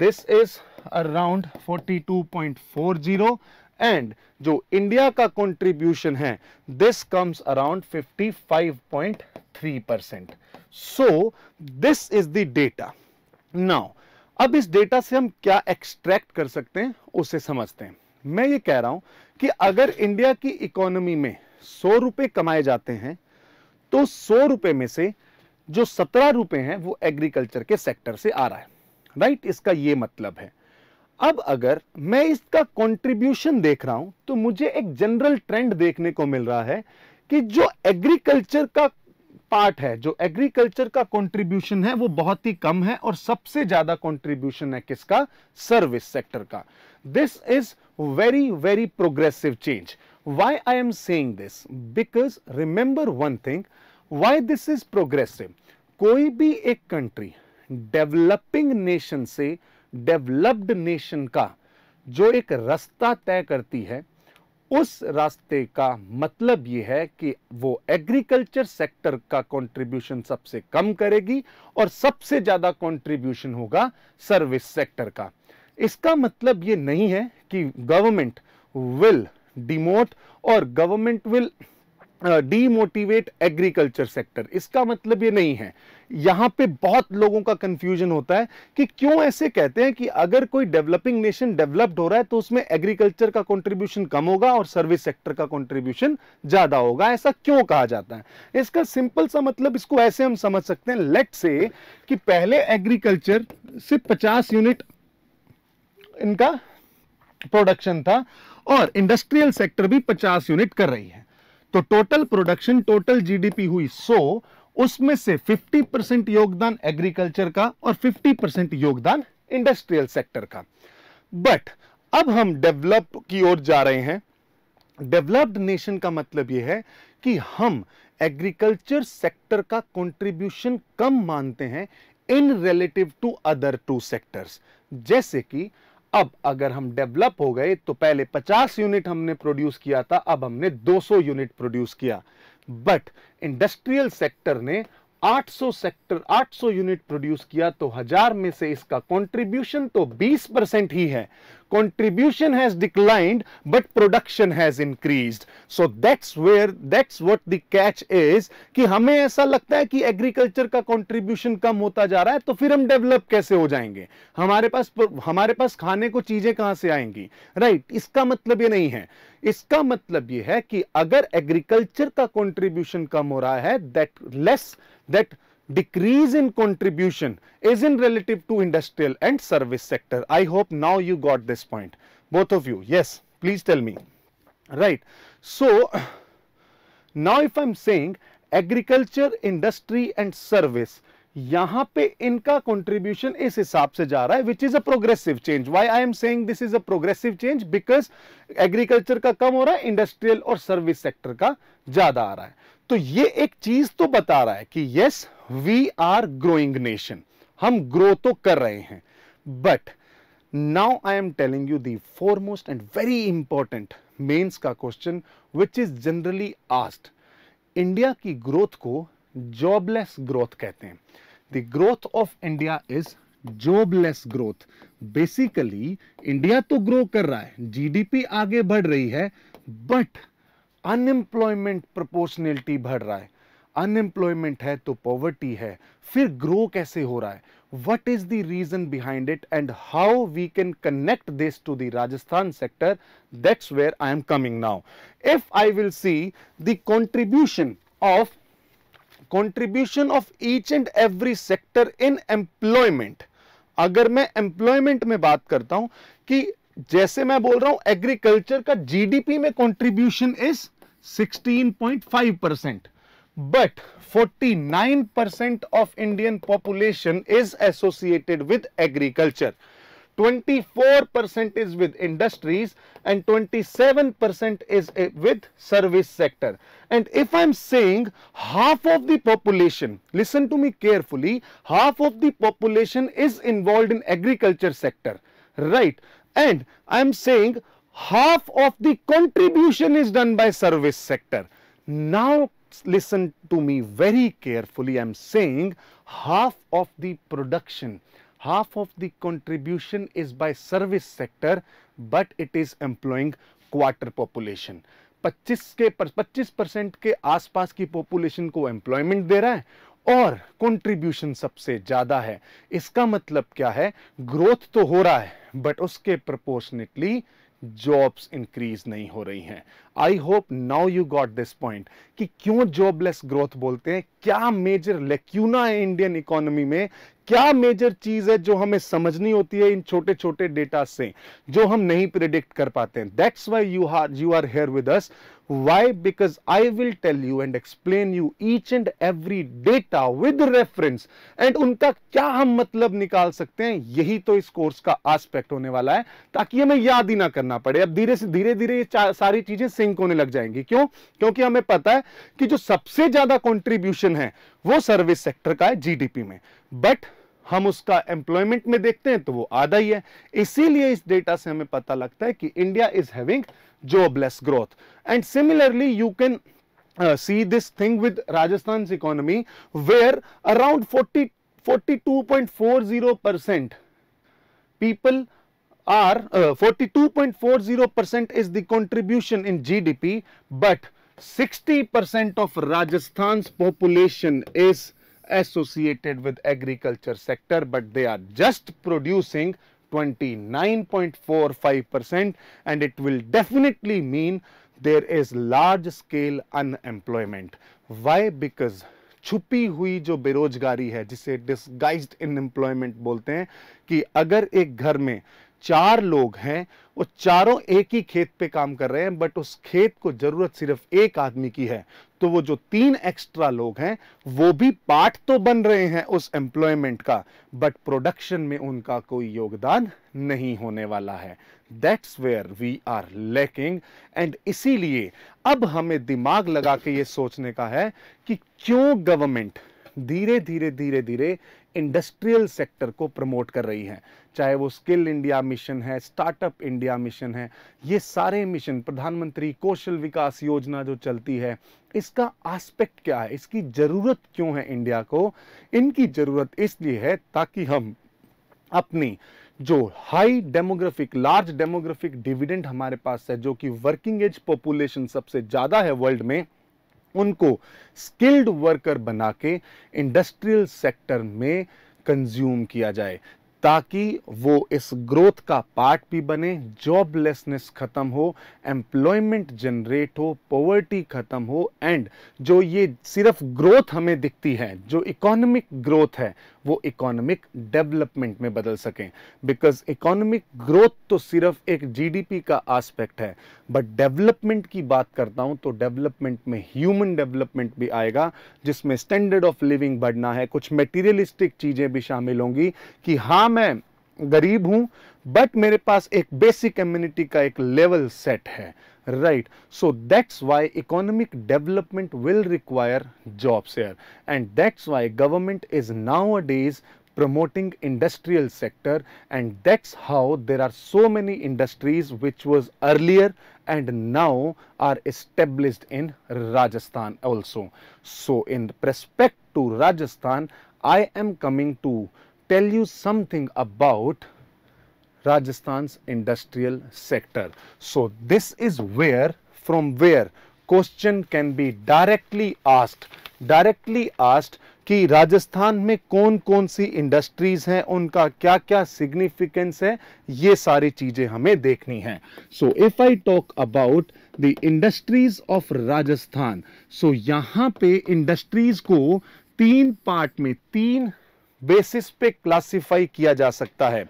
दिस इज अराउंड 42.40 एंड जो इंडिया का कंट्रीब्यूशन है this comes around 55.3 percent so this is the data now अब इस डेटा से हम क्या एक्सट्रैक्ट कर सकते हैं उसे समझते हैं मैं ये कह रहा हूं कि अगर इंडिया की इकोनॉमी में सौ रुपए कमाए जाते हैं तो सौ रुपए में से जो सत्रह रुपए हैं वो एग्रीकल्चर के सेक्टर से आ रहा है राइट इसका ये मतलब है अब अगर मैं इसका कंट्रीब्यूशन देख रहा हूं तो मुझे एक जनरल ट्रेंड देखने को मिल रहा है कि जो एग्रीकल्चर का पार्ट है जो एग्रीकल्चर का कंट्रीब्यूशन है वो बहुत ही कम है और सबसे ज्यादा कंट्रीब्यूशन है किसका सर्विस सेक्टर का this is very very progressive change Why I am saying this? Because remember one thing, why this is progressive. कोई भी एक कंट्री डेवलपिंग नेशन से डेवलप्ड नेशन का जो एक रास्ता तय करती है उस रास्ते का मतलब यह है कि वो एग्रीकल्चर सेक्टर का कंट्रीब्यूशन सबसे कम करेगी और सबसे ज़्यादा कंट्रीब्यूशन होगा सर्विस सेक्टर का इसका मतलब ये नहीं है कि गवर्नमेंट विल डिमोट और government will demotivate agriculture sector इसका मतलब ये नहीं है यहां पे बहुत लोगों का कंफ्यूजन होता है कि क्यों ऐसे कहते हैं कि अगर कोई डेवलपिंग नेशन डेवलप्ड हो रहा है तो उसमें एग्रीकल्चर का कंट्रीब्यूशन कम होगा और सर्विस सेक्टर का कंट्रीब्यूशन ज़्यादा होगा ऐसा क्यों कहा जाता है इसका सिंपल सा मतलब इसको ऐसे हम समझ सकते हैं लेट से कि पहले एग्रीकल्चर से पचास यूनिट इनका प्रोडक्शन था और इंडस्ट्रियल सेक्टर भी 50 यूनिट कर रही है तो टोटल प्रोडक्शन टोटल जीडीपी हुई 100 उसमें से 50 परसेंट योगदान एग्रीकल्चर का और 50 परसेंट योगदान इंडस्ट्रियल सेक्टर का बट अब हम डेवलप की ओर जा रहे हैं डेवलप्ड नेशन का मतलब यह है कि हम एग्रीकल्चर सेक्टर का कंट्रीब्यूशन कम मानते हैं in relative to other two sectors जैसे कि अब अगर हम डेवलप हो गए तो पहले 50 यूनिट हमने प्रोड्यूस किया था अब हमने 200 यूनिट प्रोड्यूस किया बट इंडस्ट्रियल सेक्टर ने 800 सेक्टर 800 यूनिट प्रोड्यूस किया तो हजार में से इसका कंट्रीब्यूशन तो 20 परसेंट ही है contribution has declined but production has increased so that's where that's what the catch is कि हमें ऐसा लगता है कि एग्रीकल्चर का कंट्रीब्यूशन कम होता जा रहा है तो फिर हम डेवलप कैसे हो जाएंगे हमारे पास हमारे पास खाने को चीजें कहां से आएंगी राइट right, इसका मतलब ये नहीं है इसका मतलब ये है कि अगर एग्रीकल्चर का कंट्रीब्यूशन कम हो रहा है that less that decrease in contribution is in relative to industrial and service sector. I hope now you got this point, both of you. Yes, please tell me. Right. So, now if i'm saying agriculture, industry and service, यहां पे इनका contribution इस हिसाब से जा रहा है which is a progressive change why I am saying this is a progressive change because agriculture का कम हो रहा है इंडस्ट्रियल और सर्विस सेक्टर का ज्यादा आ रहा है तो ये एक चीज तो बता रहा है कि yes we are growing nation हम ग्रो तो कर रहे हैं but now I am telling you the foremost and very important mains का question which is generally asked India की ग्रोथ को जॉबलेस ग्रोथ कहते हैं the growth of India is jobless growth basically India तो ग्रो कर रहा है GDP आगे बढ़ रही है बट अनएम्प्लॉयमेंट प्रोपोर्शनलिटी बढ़ रहा है अनएम्प्लॉयमेंट है तो पॉवर्टी है फिर ग्रो कैसे हो रहा है what is the reason behind it and how we can connect this to the Rajasthan sector that's where I am coming now if I will see the contribution of contribution of each and every sector in employment अगर मैं employment में बात करता हूं कि जैसे मैं बोल रहा हूं एग्रीकल्चर का जीडीपी में contribution is 16.5 percent but 49 percent of Indian population is associated with agriculture 24 percent is with industries and 27 percent is with service sector and if i'm saying half of the population listen to me carefully half of the population is involved in agriculture sector right and I am saying half of the contribution is done by service sector. Now listen to me very carefully, I am saying half of the production, half of the contribution is by service sector, but it is employing quarter population. 25 के 25 percent के आसपास की population को employment दे रहा है और contribution सबसे ज़्यादा है इसका मतलब क्या है ग्रोथ तो हो रहा है बट उसके प्रपोर्शनेटली जॉब्स इंक्रीज नहीं हो रही हैं I hope now you got this point कि क्यों जॉबलेस ग्रोथ बोलते हैं क्या मेजर लेक्यूना है इंडियन इकोनॉमी में क्या मेजर चीज है जो हमें समझनी होती है इन छोटे छोटे डेटा से जो हम नहीं प्रिडिक्ट कर पाते हैं that's why you are you are here with us Why? Because I will tell you and explain you each and every data with reference and उनका क्या हम मतलब निकाल सकते हैं यही तो इस कोर्स का आस्पेक्ट होने वाला है ताकि हमें याद ही ना करना पड़े अब धीरे से धीरे धीरे ये सारी चीजें सिंक होने लग जाएंगी क्यों क्योंकि हमें पता है कि जो सबसे ज्यादा कॉन्ट्रीब्यूशन है वो सर्विस सेक्टर का है जीडीपी में बट हम उसका एम्प्लॉयमेंट में देखते हैं तो वो आधा ही है इसीलिए इस डेटा से हमें पता लगता है कि India is having jobless growth. And similarly, you can uh, see this thing with Rajasthan's economy where around 40 42.40% people are 42.40% uh, is the contribution in GDP but 60% of Rajasthan's population is associated with agriculture sector but they are just producing 29.45 percent and it will definitely mean there is large scale unemployment. Why? Because छुपी हुई जो बेरोजगारी है जिसे disguised इनएम्प्लॉयमेंट बोलते हैं कि अगर एक घर में चार लोग हैं वो चारों एक ही खेत पे काम कर रहे हैं बट उस खेत को जरूरत सिर्फ एक आदमी की है तो वो जो तीन एक्स्ट्रा लोग हैं वो भी पार्ट तो बन रहे हैं उस एम्प्लॉयमेंट का बट प्रोडक्शन में उनका कोई योगदान नहीं होने वाला है that's where we are lacking and इसीलिए अब हमें दिमाग लगा के ये सोचने का है कि क्यों गवर्नमेंट धीरे धीरे धीरे धीरे इंडस्ट्रियल सेक्टर को प्रमोट कर रही हैं चाहे वो स्किल इंडिया मिशन है स्टार्टअप इंडिया मिशन है ये सारे मिशन प्रधानमंत्री कौशल विकास योजना जो चलती है इसका आस्पेक्ट क्या है इसकी ज़रूरत क्यों है इंडिया को इनकी ज़रूरत इसलिए है ताकि हम अपनी जो high demographic large demographic dividend हमारे पास है जो कि वर्किंग एज पॉपुलेशन सबसे ज़्यादा है वर्ल्ड में उनको स्किल्ड वर्कर बना के इंडस्ट्रियल सेक्टर में कंज्यूम किया जाए ताकि वो इस ग्रोथ का पार्ट भी बने जॉबलेसनेस ख़त्म हो एम्प्लॉयमेंट जनरेट हो पॉवर्टी ख़त्म हो एंड जो ये सिर्फ ग्रोथ हमें दिखती है जो इकोनॉमिक ग्रोथ है वो इकोनॉमिक डेवलपमेंट में बदल सकें बिकॉज इकोनॉमिक ग्रोथ तो सिर्फ एक जीडीपी का आस्पेक्ट है बट डेवलपमेंट की बात करता हूँ तो डेवलपमेंट में ह्यूमन डेवलपमेंट भी आएगा जिसमें स्टैंडर्ड ऑफ लिविंग बढ़ना है कुछ मेटीरियलिस्टिक चीज़ें भी शामिल होंगी कि हाँ मैं गरीब हूं बट मेरे पास एक बेसिक कम्युनिटी का एक लेवल सेट है right so that's why economic development will require job share and that's why government is nowadays promoting industrial sector and that's how there are so many industries which was earlier and now are establish in Rajasthan also so in respect to Rajasthan I am coming to tell you something about Rajasthan's industrial sector. So this is where from where question can be directly asked directly asked कि राजस्थान में कौन कौन सी industries हैं उनका क्या क्या significance है ये सारी चीज़ें हमें देखनी है so if I talk about the industries of Rajasthan so यहाँ पे इंडस्ट्रीज को तीन पार्ट में तीन बेसिस पे क्लासिफाई किया जा सकता है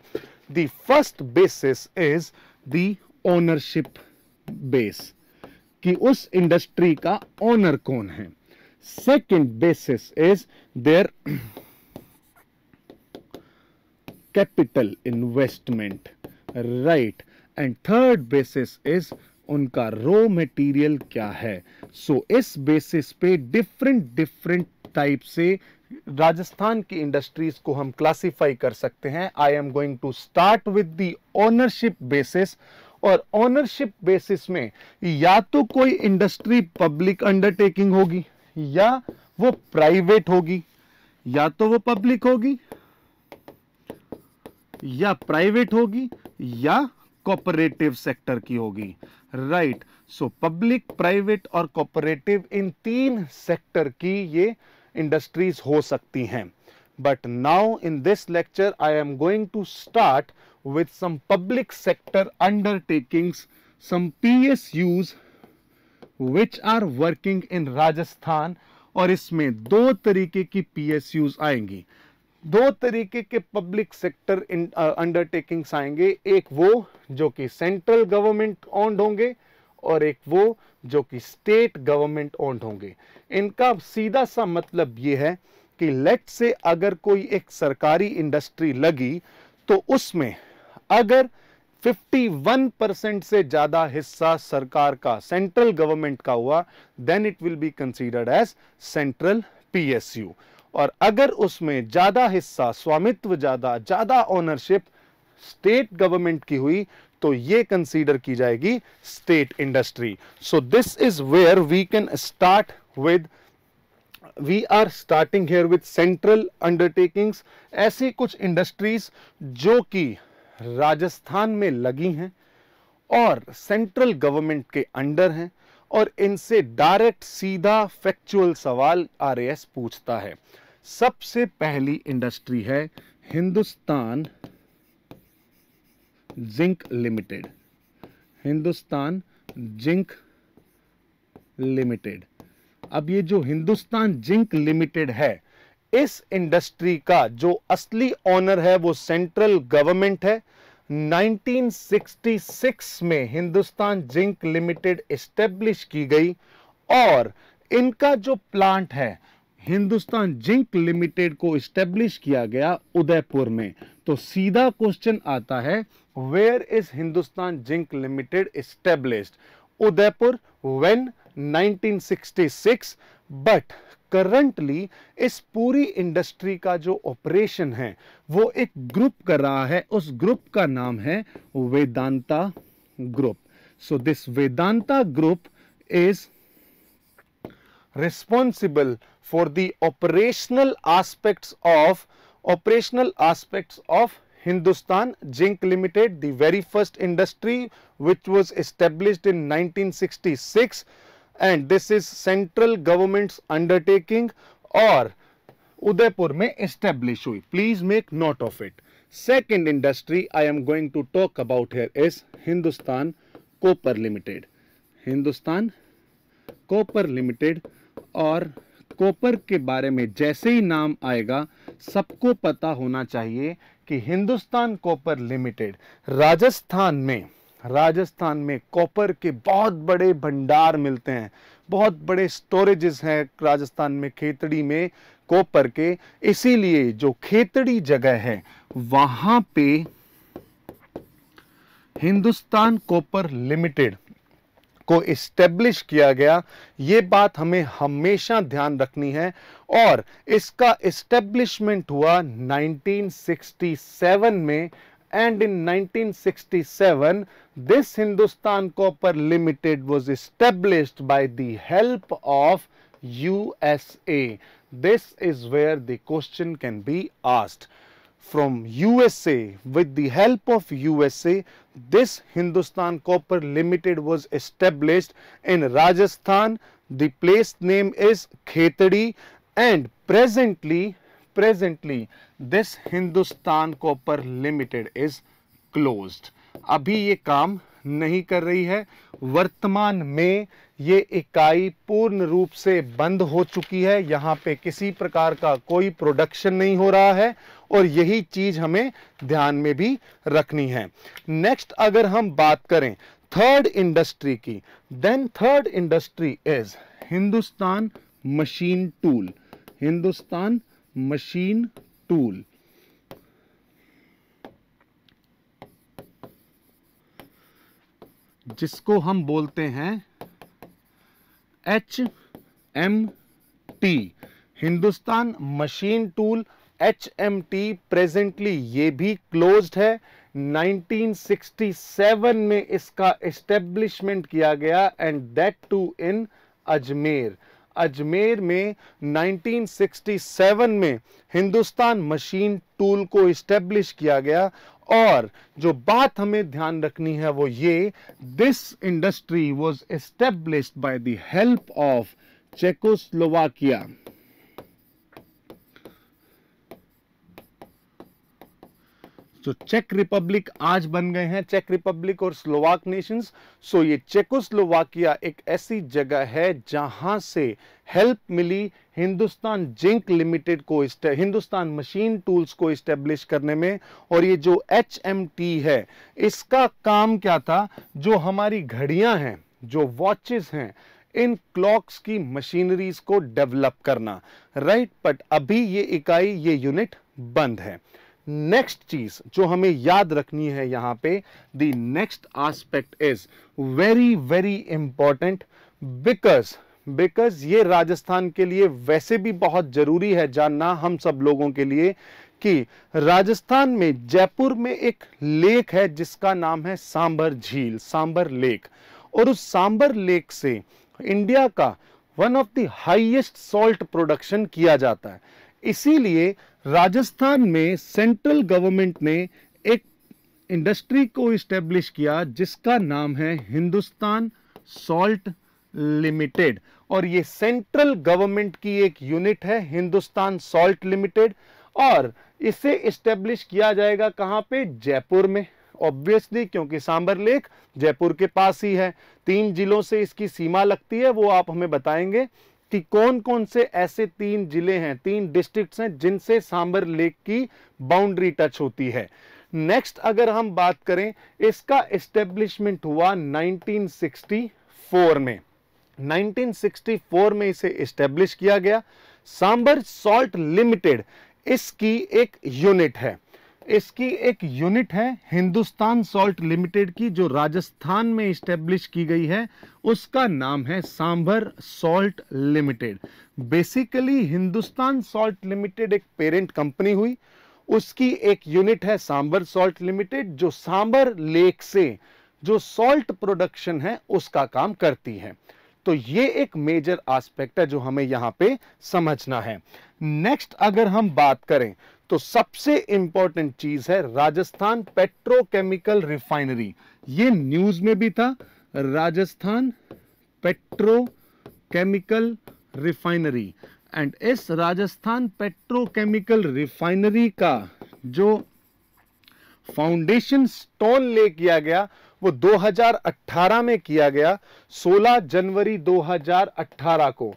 the first basis is the ownership base कि उस इंडस्ट्री का ओनर कौन है second basis is their capital investment right and third basis is उनका रॉ मटेरियल क्या है सो so, इस बेसिस पे डिफरेंट डिफरेंट टाइप से राजस्थान की इंडस्ट्रीज को हम क्लासिफाई कर सकते हैं I am going to start with the ownership basis और ओनरशिप बेसिस में या तो कोई इंडस्ट्री पब्लिक अंडरटेकिंग होगी या वो प्राइवेट होगी या तो वो पब्लिक होगी या प्राइवेट होगी या कॉपरेटिव सेक्टर की होगी राइट सो पब्लिक प्राइवेट और कॉपरेटिव इन तीन सेक्टर की ये इंडस्ट्रीज हो सकती हैं but now in this lecture I am going to start with some public sector undertakings some PSUs which are working in Rajasthan और इसमें दो तरीके की यूज आएंगी दो तरीके के पब्लिक सेक्टर अंडरटेकिंग्स आएंगे एक वो जो कि सेंट्रल गवर्नमेंट ऑन्ड होंगे और एक वो जो कि स्टेट गवर्नमेंट ओन्ड होंगे इनका सीधा सा मतलब ये है कि लेट से अगर कोई एक सरकारी इंडस्ट्री लगी तो उसमें अगर 51 परसेंट से ज़्यादा हिस्सा सरकार का सेंट्रल गवर्नमेंट का हुआ then it will be considered as central PSU और अगर उसमें ज़्यादा हिस्सा स्वामित्व ज़्यादा ज़्यादा ओनरशिप स्टेट गवर्नमेंट की हुई तो ये कंसीडर की जाएगी state industry so this is where we can start with we are starting here with central undertakings ऐसी कुछ इंडस्ट्रीज जो कि राजस्थान में लगी हैं और सेंट्रल गवर्नमेंट के अंडर हैं और इनसे डायरेक्ट सीधा फैक्चुअल सवाल आरएएस पूछता है सबसे पहली इंडस्ट्री है Hindustan zinc Limited Hindustan zinc Limited अब ये जो हिंदुस्तान जिंक लिमिटेड है इस इंडस्ट्री का जो असली ओनर है वो सेंट्रल गवर्नमेंट है 1966 में हिंदुस्तान जिंक लिमिटेड एस्टेब्लिश की गई और इनका जो प्लांट है हिंदुस्तान जिंक लिमिटेड को स्टेब्लिश किया गया उदयपुर में तो सीधा क्वेश्चन आता है where is Hindustan zinc Limited established Udaipur when 1966 but currently इस पूरी इंडस्ट्री का जो ऑपरेशन है वो एक ग्रुप कर रहा है उस ग्रुप का नाम है Vedanta group so this Vedanta group is responsible for the operational aspects of operational aspects of Hindustan Zinc Limited, the very first industry which was established in 1966 and this is central government's undertaking or Udaipur may establish hui. Please make note of it. Second industry I am going to talk about here is Hindustan Copper Limited. Hindustan Copper Limited or copper के बारे में जैसे ही नाम आएगा सबको पता होना चाहिए कि हिंदुस्तान कॉपर लिमिटेड राजस्थान में राजस्थान में कॉपर के बहुत बड़े भंडार मिलते हैं बहुत बड़े स्टोरेजेस हैं राजस्थान में खेतड़ी में कॉपर के इसीलिए जो खेतड़ी जगह है वहां पे हिंदुस्तान कॉपर लिमिटेड को इस्टेब्लिश किया गया ये बात हमें हमेशा ध्यान रखनी है और इसका इस्टेब्लिशमेंट हुआ 1967 में and in 1967 this Hindustan Copper Limited was established by the help of USA this is where the question can be asked from USA with the help of USA this Hindustan Copper Limited was established in Rajasthan the place name is Khetri and presently presently this Hindustan Copper Limited is closed अभी ये काम नहीं कर रही है वर्तमान में ये इकाई पूर्ण रूप से बंद हो चुकी है यहाँ पे किसी प्रकार का कोई प्रोडक्शन नहीं हो रहा है और यही चीज़ हमें ध्यान में भी रखनी है नेक्स्ट अगर हम बात करें थर्ड इंडस्ट्री की then third industry is Hindustan Machine Tool Hindustan Machine Tool जिसको हम बोलते हैं H M T Hindustan Machine Tool H M T presently ये भी क्लोज्ड है 1967 में इसका इस्टेब्लिशमेंट किया गया and that too in Ajmer Ajmer में 1967 में हिंदुस्तान मशीन टूल को इस्टेब्लिश किया गया और जो बात हमें ध्यान रखनी है वो ये this industry was establish by the help of Czechoslovakia तो चेक रिपब्लिक आज बन गए हैं चेक रिपब्लिक और स्लोवाक नेशंस सो ये चेकोस्लोवाकिया एक ऐसी जगह है जहां से हेल्प मिली हिंदुस्तान जिंक लिमिटेड को हिंदुस्तान मशीन टूल्स को इस्टेब्लिश करने में और ये जो एच है इसका काम क्या था जो हमारी घड़ियां हैं जो वॉचेस हैं इन क्लॉक्स की मशीनरीज को डेवलप करना राइट right? बट अभी ये इकाई ये यूनिट बंद है नेक्स्ट चीज जो हमें याद रखनी है यहां पे the next aspect is very very important because because ये राजस्थान के लिए वैसे भी बहुत जरूरी है जानना हम सब लोगों के लिए कि राजस्थान में जयपुर में एक लेक है जिसका नाम है सांबर झील सांबर लेक और उस सांबर लेक से इंडिया का one of the highest salt production किया जाता है इसीलिए राजस्थान में सेंट्रल गवर्नमेंट ने एक इंडस्ट्री को इस्टेब्लिश किया जिसका नाम है हिंदुस्तान सॉल्ट लिमिटेड और ये सेंट्रल गवर्नमेंट की एक यूनिट है हिंदुस्तान सॉल्ट लिमिटेड और इसे इस्टेब्लिश किया जाएगा कहाँ पे जयपुर में ऑब्वियसली क्योंकि सांबर लेक जयपुर के पास ही है तीन जिलों से इसकी सीमा लगती है वो आप हमें बताएंगे कि कौन कौन से ऐसे तीन जिले हैं तीन डिस्ट्रिक्ट्स हैं जिनसे सांबर लेक की बाउंड्री टच होती है नेक्स्ट अगर हम बात करें इसका एस्टेब्लिशमेंट हुआ 1964 में 1964 में इसे एस्टेब्लिश किया गया सांबर सॉल्ट लिमिटेड इसकी एक यूनिट है इसकी एक यूनिट है हिंदुस्तान सॉल्ट लिमिटेड की जो राजस्थान में स्टेब्लिश की गई है उसका नाम है Sambhar salt limited basically Hindustan salt limited एक पेरेंट कंपनी हुई उसकी एक यूनिट है सांबर सॉल्ट लिमिटेड जो सांबर लेक से जो सॉल्ट प्रोडक्शन है उसका काम करती है तो ये एक मेजर एस्पेक्ट है जो हमें यहां पे समझना है नेक्स्ट अगर हम बात करें तो सबसे इंपॉर्टेंट चीज है राजस्थान पेट्रोकेमिकल रिफाइनरी ये न्यूज में भी था राजस्थान पेट्रोकेमिकल रिफाइनरी एंड इस राजस्थान पेट्रोकेमिकल रिफाइनरी का जो फाउंडेशन स्टॉल ले किया गया वो 2018 में किया गया 16 जनवरी 2018 को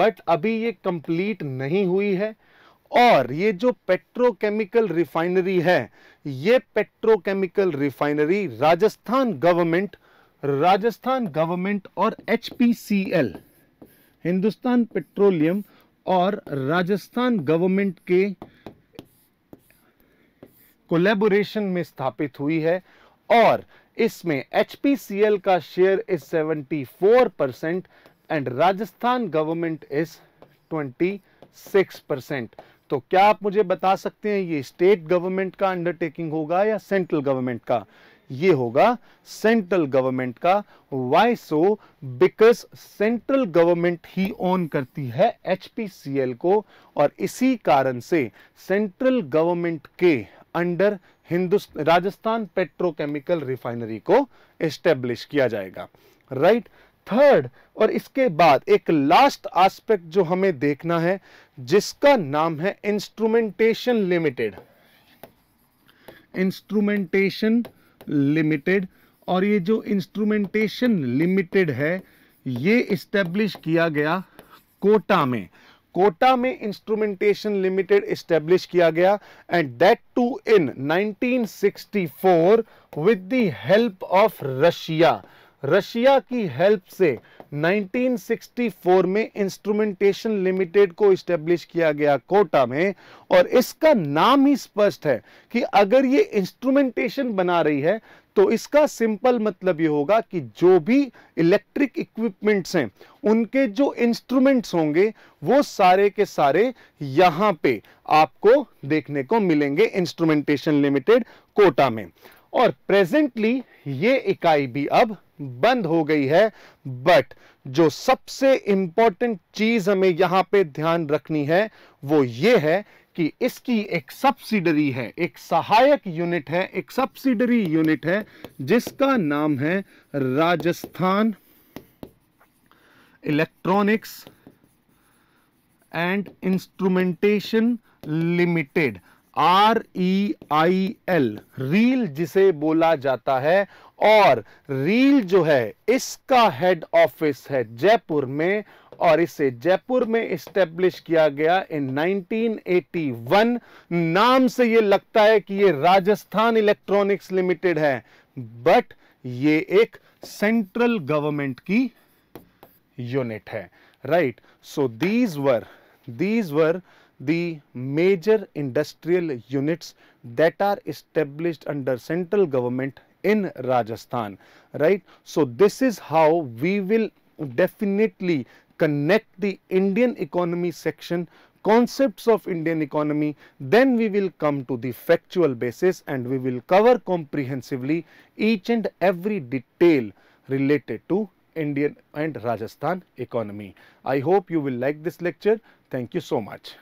बट अभी ये कंप्लीट नहीं हुई है और ये जो पेट्रोकेमिकल रिफाइनरी है ये petrochemical refinery Rajasthan government Rajasthan government और एच हिंदुस्तान पेट्रोलियम और राजस्थान गवर्नमेंट के कोलेबोरेशन में स्थापित हुई है और इसमें एच का share is 74 percent and Rajasthan government is 26 percent तो क्या आप मुझे बता सकते हैं ये स्टेट गवर्नमेंट का अंडरटेकिंग होगा या सेंट्रल गवर्नमेंट का ये होगा सेंट्रल गवर्नमेंट का why so because central government ही ऑन करती है एचपीसीएल को और इसी कारण से सेंट्रल गवर्नमेंट के under Hindustan Rajasthan petrochemical refinery को एस्टेब्लिश किया जाएगा राइट right? थर्ड और इसके बाद एक लास्ट एस्पेक्ट जो हमें देखना है जिसका नाम है इंस्ट्रूमेंटेशन लिमिटेड इंस्ट्रूमेंटेशन लिमिटेड और ये जो इंस्ट्रूमेंटेशन लिमिटेड है ये इस्टेब्लिश किया गया कोटा में कोटा में इंस्ट्रूमेंटेशन लिमिटेड इस्टेब्लिश किया गया and that too in 1964 with the help of Russia Russia की हेल्प से 1964 में इंस्ट्रूमेंटेशन लिमिटेड को स्टेब्लिश किया गया कोटा में और इसका नाम ही स्पष्ट है कि अगर ये इंस्ट्रूमेंटेशन बना रही है तो इसका सिंपल मतलब ये होगा कि जो भी इलेक्ट्रिक इक्विपमेंट्स हैं उनके जो इंस्ट्रूमेंट्स होंगे वो सारे के सारे यहां पे आपको देखने को मिलेंगे इंस्ट्रूमेंटेशन लिमिटेड कोटा में और प्रेजेंटली ये इकाई भी अब बंद हो गई है बट जो सबसे इंपॉर्टेंट चीज हमें यहां पे ध्यान रखनी है वो ये है कि इसकी एक सब्सिडरी है एक सहायक यूनिट है एक सब्सिडरी यूनिट है जिसका नाम है Rajasthan electronics and instrumentation limited R E I L REIL जिसे बोला जाता है और रील जो है इसका हेड ऑफिस है जयपुर में और इसे जयपुर में स्टेब्लिश किया गया इन 1981 नाम से ये लगता है कि ये राजस्थान इलेक्ट्रॉनिक्स लिमिटेड है बट ये एक सेंट्रल गवर्नमेंट की यूनिट है right so these were these were the industrial industrial units are are under central government government in Rajasthan, right. So, this is how we will definitely connect the Indian economy section concepts of Indian economy, then we will come to the factual basis and we will cover comprehensively each and every detail related to Indian and Rajasthan economy. I hope you will like this lecture. Thank you so much.